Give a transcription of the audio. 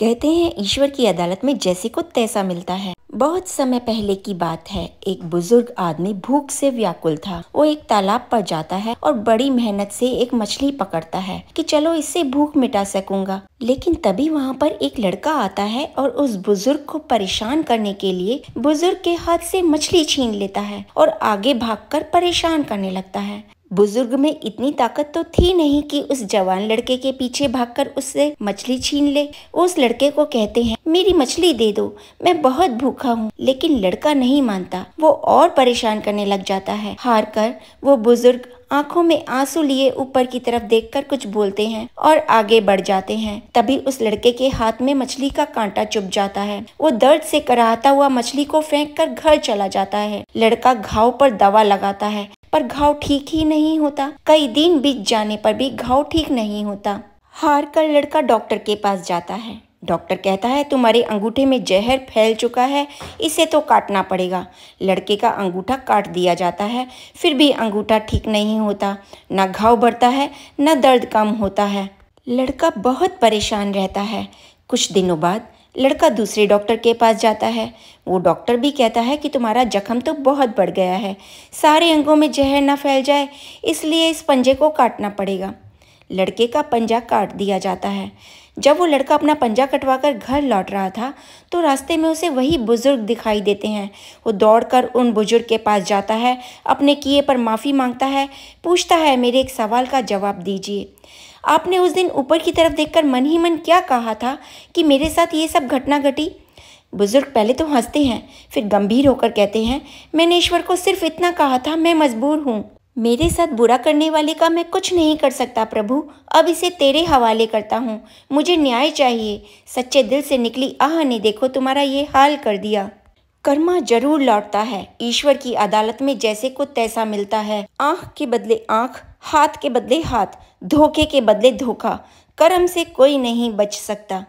कहते हैं ईश्वर की अदालत में जैसे को तैसा मिलता है बहुत समय पहले की बात है एक बुजुर्ग आदमी भूख से व्याकुल था वो एक तालाब पर जाता है और बड़ी मेहनत से एक मछली पकड़ता है कि चलो इससे भूख मिटा सकूंगा लेकिन तभी वहाँ पर एक लड़का आता है और उस बुजुर्ग को परेशान करने के लिए बुजुर्ग के हाथ से मछली छीन लेता है और आगे भागकर परेशान करने लगता है बुजुर्ग में इतनी ताकत तो थी नहीं कि उस जवान लड़के के पीछे भागकर उससे मछली छीन ले उस लड़के को कहते हैं मेरी मछली दे दो मैं बहुत भूखा हूँ लेकिन लड़का नहीं मानता वो और परेशान करने लग जाता है हार कर वो बुजुर्ग आंखों में आंसू लिए ऊपर की तरफ देखकर कुछ बोलते हैं और आगे बढ़ जाते हैं तभी उस लड़के के हाथ में मछली का कांटा चुप जाता है वो दर्द से कराहता हुआ मछली को फेंक कर घर चला जाता है लड़का घाव पर दवा लगाता है पर घाव ठीक ही नहीं होता कई दिन बीत जाने पर भी घाव ठीक नहीं होता हार कर लड़का डॉक्टर के पास जाता है डॉक्टर कहता है तुम्हारे अंगूठे में जहर फैल चुका है इसे तो काटना पड़ेगा लड़के का अंगूठा काट दिया जाता है फिर भी अंगूठा ठीक नहीं होता ना घाव बढ़ता है न दर्द कम होता है लड़का बहुत परेशान रहता है कुछ दिनों बाद लड़का दूसरे डॉक्टर के पास जाता है वो डॉक्टर भी कहता है कि तुम्हारा जख्म तो बहुत बढ़ गया है सारे अंगों में जहर ना फैल जाए इसलिए इस पंजे को काटना पड़ेगा लड़के का पंजा काट दिया जाता है जब वो लड़का अपना पंजा कटवाकर घर लौट रहा था तो रास्ते में उसे वही बुज़ुर्ग दिखाई देते हैं वो दौड़कर उन बुज़ुर्ग के पास जाता है अपने किए पर माफ़ी मांगता है पूछता है मेरे एक सवाल का जवाब दीजिए आपने उस दिन ऊपर की तरफ देखकर मन ही मन क्या कहा था कि मेरे साथ ये सब घटना घटी बुज़ुर्ग पहले तो हंसते हैं फिर गंभीर होकर कहते हैं मैंने ईश्वर को सिर्फ इतना कहा था मैं मजबूर हूँ मेरे साथ बुरा करने वाले का मैं कुछ नहीं कर सकता प्रभु अब इसे तेरे हवाले करता हूँ मुझे न्याय चाहिए सच्चे दिल से निकली आह ने देखो तुम्हारा ये हाल कर दिया कर्मा जरूर लौटता है ईश्वर की अदालत में जैसे को तैसा मिलता है आँख के बदले आँख हाथ के बदले हाथ धोखे के बदले धोखा कर्म से कोई नहीं बच सकता